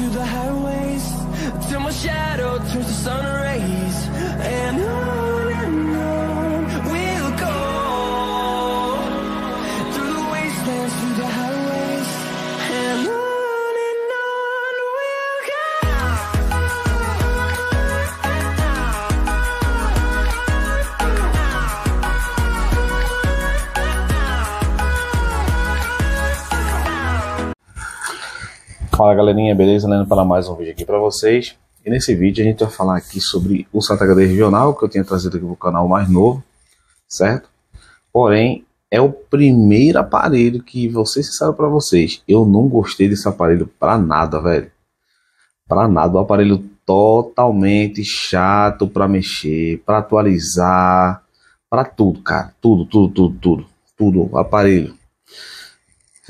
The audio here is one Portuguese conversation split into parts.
through the highways Till my shadow turns to sun rays And I Fala galerinha, beleza? Lendo para mais um vídeo aqui para vocês. E nesse vídeo a gente vai falar aqui sobre o Santa Regional, que eu tinha trazido aqui para o canal mais novo, certo? Porém, é o primeiro aparelho que, vou ser sincero para vocês, eu não gostei desse aparelho para nada, velho. Para nada, um aparelho totalmente chato para mexer, para atualizar, para tudo, cara. Tudo, tudo, tudo, tudo, tudo, aparelho.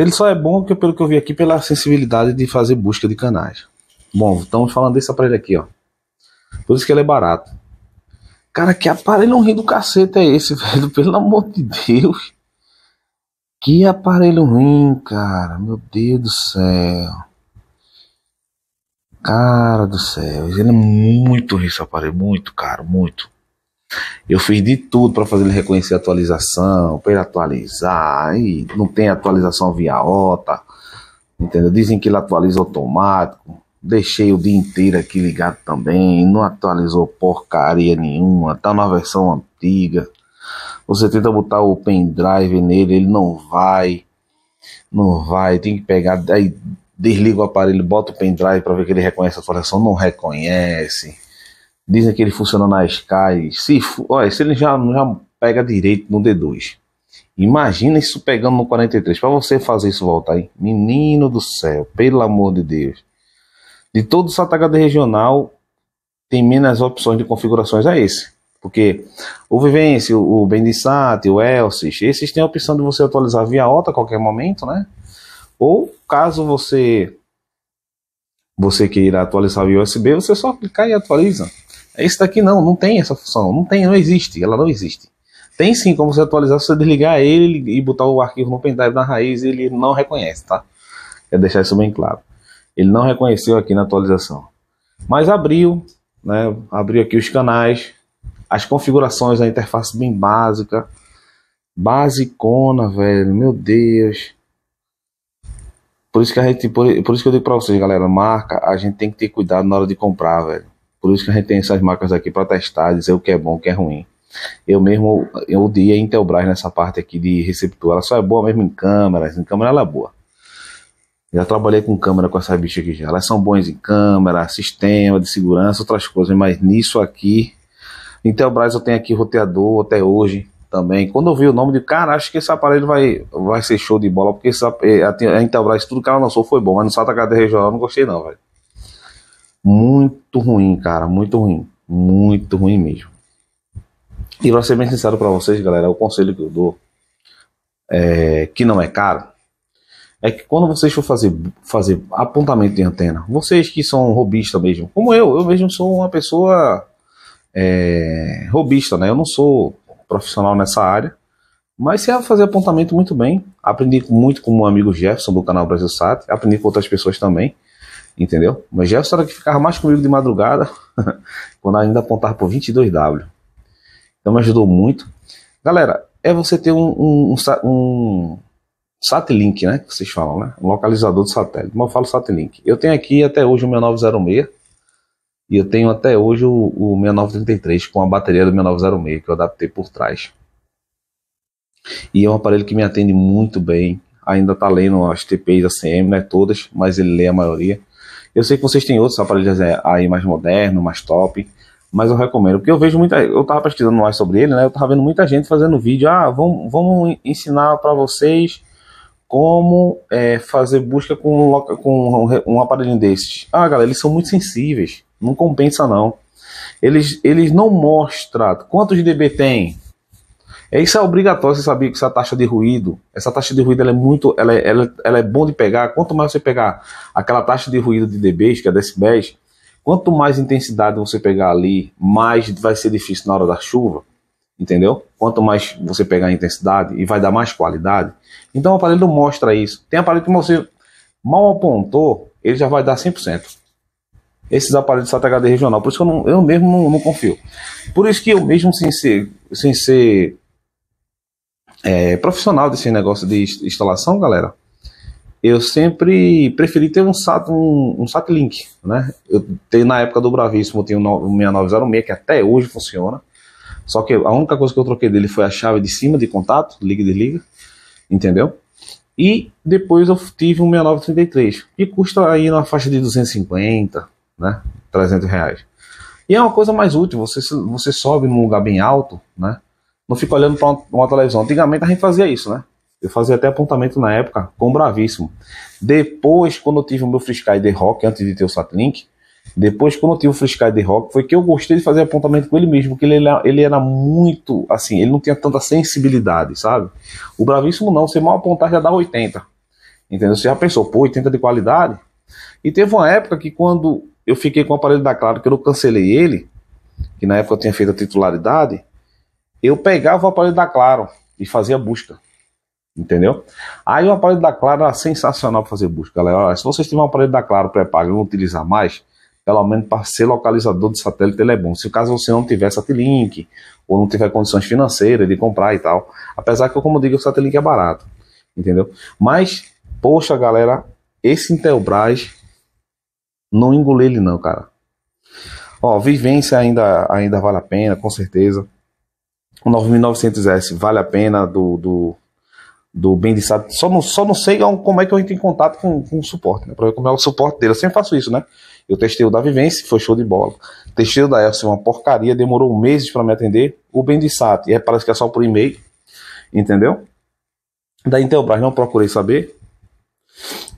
Ele só é bom, pelo que eu vi aqui, pela sensibilidade de fazer busca de canais. Bom, estamos falando desse aparelho aqui, ó. Por isso que ele é barato. Cara, que aparelho ruim do cacete é esse, velho? Pelo amor de Deus. Que aparelho ruim, cara. Meu Deus do céu. Cara do céu. Ele é muito ruim esse aparelho. Muito caro, muito. Eu fiz de tudo para fazer ele reconhecer a atualização, para ele atualizar, e não tem atualização via OTA, entendeu? Dizem que ele atualiza automático. Deixei o dia inteiro aqui ligado também, não atualizou porcaria nenhuma, tá na versão antiga. Você tenta botar o pendrive nele, ele não vai. Não vai, tem que pegar, aí desliga o aparelho, bota o pendrive para ver que ele reconhece a atualização, não reconhece. Dizem que ele funciona na Sky. Se, olha, se ele já, já pega direito no D2. Imagina isso pegando no 43. Para você fazer isso voltar, aí Menino do céu, pelo amor de Deus. De todo o atacado regional, tem menos opções de configurações a é esse. Porque o Vivência, o Bendisat, o Elsys, esses têm a opção de você atualizar via OTA a qualquer momento, né? Ou caso você você queira atualizar via USB, você só clicar e atualiza. Esse é daqui não, não tem essa função, não tem, não existe, ela não existe. Tem sim como você atualizar, se você desligar ele e botar o arquivo no pendrive na raiz, ele não reconhece, tá? Quer deixar isso bem claro. Ele não reconheceu aqui na atualização. Mas abriu, né? Abriu aqui os canais, as configurações, a interface bem básica. Basicona, velho, meu Deus. Por isso que a gente, por, por isso que eu digo pra vocês, galera, marca, a gente tem que ter cuidado na hora de comprar, velho. Por isso que a gente tem essas marcas aqui para testar, dizer o que é bom, o que é ruim. Eu mesmo eu odiei a Intelbras nessa parte aqui de receptor. Ela só é boa mesmo em câmeras. Em câmera ela é boa. Já trabalhei com câmera com essa bicha aqui já. Elas são boas em câmera, sistema de segurança, outras coisas, mas nisso aqui. Intelbras eu tenho aqui roteador até hoje também. Quando eu vi o nome de cara, acho que esse aparelho vai, vai ser show de bola, porque eh, a, Intelbras, tudo que ela lançou foi bom, mas no Sata HD Regional eu não gostei não, velho. Muito ruim, cara, muito ruim. Muito ruim mesmo. E pra ser bem sincero para vocês, galera, o conselho que eu dou, é, que não é caro, é que quando vocês for fazer, fazer apontamento de antena, vocês que são robista mesmo, como eu, eu mesmo sou uma pessoa é, robista, né? Eu não sou profissional nessa área, mas se é a fazer apontamento muito bem. Aprendi muito com meu amigo Jefferson do canal Brasil Sat, aprendi com outras pessoas também entendeu? Mas Jefferson era é que ficava mais comigo de madrugada, quando ainda apontava por 22W. Então me ajudou muito. Galera, é você ter um, um, um, um né? Que vocês falam, né? Um localizador de satélite. Mas eu falo Satlink. Eu tenho aqui até hoje o 6906 e eu tenho até hoje o, o 6933 com a bateria do 6906 que eu adaptei por trás. E é um aparelho que me atende muito bem. Ainda tá lendo as TP's, da CM, né? Todas, mas ele lê a maioria. Eu sei que vocês têm outros aparelhos é, aí mais moderno, mais top, mas eu recomendo, porque eu vejo muita, eu tava pesquisando mais sobre ele, né? Eu tava vendo muita gente fazendo vídeo, ah, vamos, vamos ensinar para vocês como é, fazer busca com, um, um aparelho desses. Ah, galera, eles são muito sensíveis, não compensa não. Eles, eles não mostram quantos dB tem, é isso é obrigatório você saber que essa taxa de ruído, essa taxa de ruído ela é muito, ela, é, ela, ela é bom de pegar. Quanto mais você pegar aquela taxa de ruído de dBs, que é decibéis, quanto mais intensidade você pegar ali, mais vai ser difícil na hora da chuva, entendeu? Quanto mais você pegar a intensidade e vai dar mais qualidade. Então o aparelho não mostra isso. Tem aparelho que você mal apontou, ele já vai dar 100%. Esses aparelhos de SATA HD regional, por isso que eu, não, eu mesmo não, não confio. Por isso que eu mesmo sem ser, sem ser é, profissional desse negócio de instalação, galera, eu sempre preferi ter um SAT, um, um SAT Link, né? Eu tenho na época do Bravíssimo, eu tenho um 6906, que até hoje funciona. Só que a única coisa que eu troquei dele foi a chave de cima de contato, liga e desliga, entendeu? E depois eu tive um 6933, que custa aí na faixa de 250, né? 300 reais. E é uma coisa mais útil, você, você sobe num lugar bem alto, né? não fica olhando para uma, uma, televisão. Antigamente a gente fazia isso, né? Eu fazia até apontamento na época com Bravíssimo. Depois, quando eu tive o meu Freesky The Rock, antes de ter o Satlink, depois, quando eu tive o Freesky The Rock, foi que eu gostei de fazer apontamento com ele mesmo, porque ele, ele era muito, assim, ele não tinha tanta sensibilidade, sabe? O Bravíssimo não, você mal apontar já dá 80. Entendeu? Você já pensou, pô, 80 de qualidade? E teve uma época que quando eu fiquei com o aparelho da Claro, que eu cancelei ele, que na época eu tinha feito a titularidade, eu pegava o aparelho da Claro e fazia busca. Entendeu? Aí o aparelho da Claro era sensacional para fazer busca, galera. Olha, se vocês tiverem um aparelho da Claro pré-pago e não utilizar mais, pelo menos para ser localizador de satélite, ele é bom. Se caso você não tiver Satellink ou não tiver condições financeiras de comprar e tal. Apesar que, como eu digo, o Satellink é barato. Entendeu? Mas, poxa, galera, esse Intelbras, não engolei ele não, cara. Ó, vivência ainda, ainda vale a pena, com certeza. O 9900S vale a pena do, do, do bem de sábado. Só não, só não sei como é que eu entro em contato com, com o suporte, né? Pra ver como é o suporte dele. Eu sempre faço isso, né? Eu testei o da Vivência, foi show de bola. Testei o da Elsa, uma porcaria, demorou meses para me atender. O Bendissat, e é, parece que é só por e-mail, entendeu? Da Intelbras não procurei saber,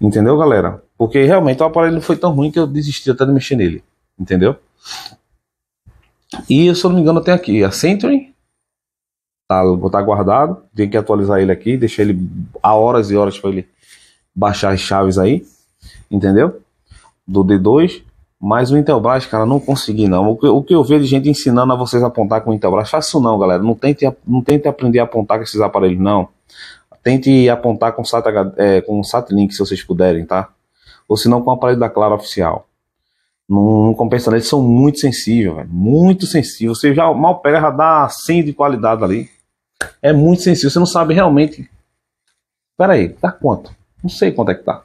entendeu, galera? Porque realmente o aparelho não foi tão ruim que eu desisti até de mexer nele, entendeu? E se eu não me engano, tem aqui a Century, tá, tá guardado. Tem que atualizar ele aqui, deixei ele a horas e horas para ele baixar as chaves aí, entendeu? Do D2. Mas o Intelbras, cara, não consegui não. O que, o que eu vejo de gente ensinando a vocês a apontar com o Intelbras, faça isso não, galera. Não tente, não tente aprender a apontar com esses aparelhos, não. Tente apontar com SAT, é, com Satlink, se vocês puderem, tá? Ou se não, com o aparelho da Clara oficial. Não, não compensa, eles são muito sensíveis, velho. Muito sensíveis. Você já mal pega, já dá 100 de qualidade ali. É muito sensível, você não sabe realmente. Peraí, tá quanto? Não sei quanto é que tá.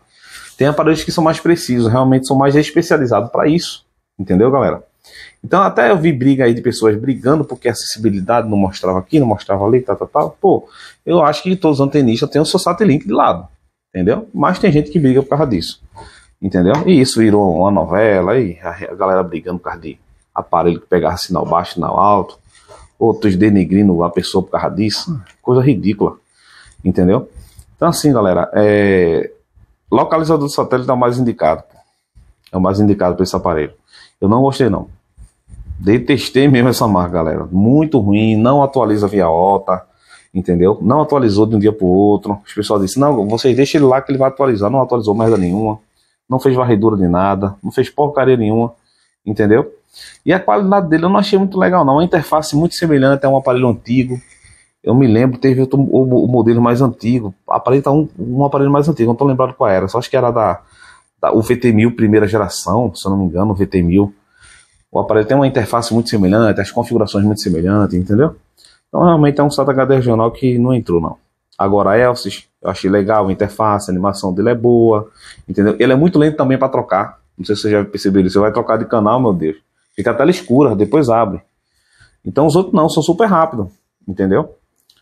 Tem aparelhos que são mais precisos, realmente são mais especializados para isso. Entendeu, galera? Então até eu vi briga aí de pessoas brigando porque a acessibilidade não mostrava aqui, não mostrava ali, tal, tal, tal. Pô, eu acho que todos os antenistas têm o seu Link de lado, entendeu? Mas tem gente que briga por causa disso, entendeu? E isso virou uma novela aí, a galera brigando por causa de aparelho que pegava sinal baixo, sinal alto outros denegrindo a pessoa por causa disso. Hum. Coisa ridícula. Entendeu? Então, assim, galera, é... localizador do satélite é o mais indicado. É o mais indicado para esse aparelho. Eu não gostei, não. Detestei mesmo essa marca, galera. Muito ruim, não atualiza via OTA, entendeu? Não atualizou de um dia para o outro. Os pessoal disse: não, vocês deixem ele lá que ele vai atualizar. Não atualizou merda nenhuma, não fez varredura de nada, não fez porcaria nenhuma, entendeu? E a qualidade dele eu não achei muito legal, não. É a interface muito semelhante a um aparelho antigo. Eu me lembro, teve outro, o, o modelo mais antigo. aparenta um, um aparelho mais antigo, não estou lembrado qual era. Só acho que era da, da VT1000 primeira geração, se eu não me engano, o VT1000. O aparelho tem uma interface muito semelhante, as configurações muito semelhantes, entendeu? Então realmente é um SATA HD regional que não entrou, não. Agora a Elsys, eu achei legal a interface, a animação dele é boa, entendeu? Ele é muito lento também para trocar. Não sei se você já percebeu isso. Você vai trocar de canal, meu Deus. Fica a tela escura, depois abre. Então os outros não, são super rápidos, entendeu?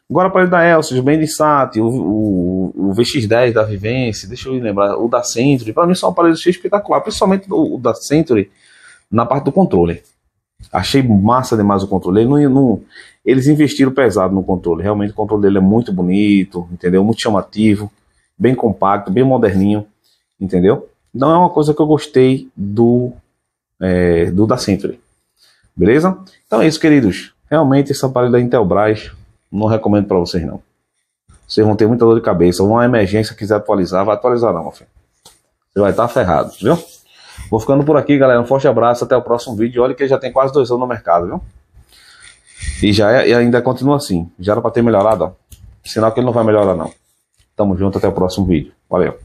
Agora para da Elsa, o Bendisat, o, o, o VX10 da Vivência, deixa eu lembrar, o da Century, para mim são aparelhos espetacular, principalmente o, o, da Century na parte do controle. Achei massa demais o controle. Ele não, não, eles investiram pesado no controle. Realmente o controle dele é muito bonito, entendeu? Muito chamativo, bem compacto, bem moderninho, entendeu? Então é uma coisa que eu gostei do é, do da Century. Beleza? Então é isso, queridos. Realmente essa parede da Intelbras não recomendo para vocês não. Vocês vão ter muita dor de cabeça. Uma emergência quiser atualizar, vai atualizar não, meu filho. Você vai estar tá ferrado, viu? Vou ficando por aqui, galera. Um forte abraço, até o próximo vídeo. Olha que já tem quase dois anos no mercado, viu? E já é, e ainda continua assim. Já era para ter melhorado, ó. Sinal que ele não vai melhorar não. Tamo junto, até o próximo vídeo. Valeu.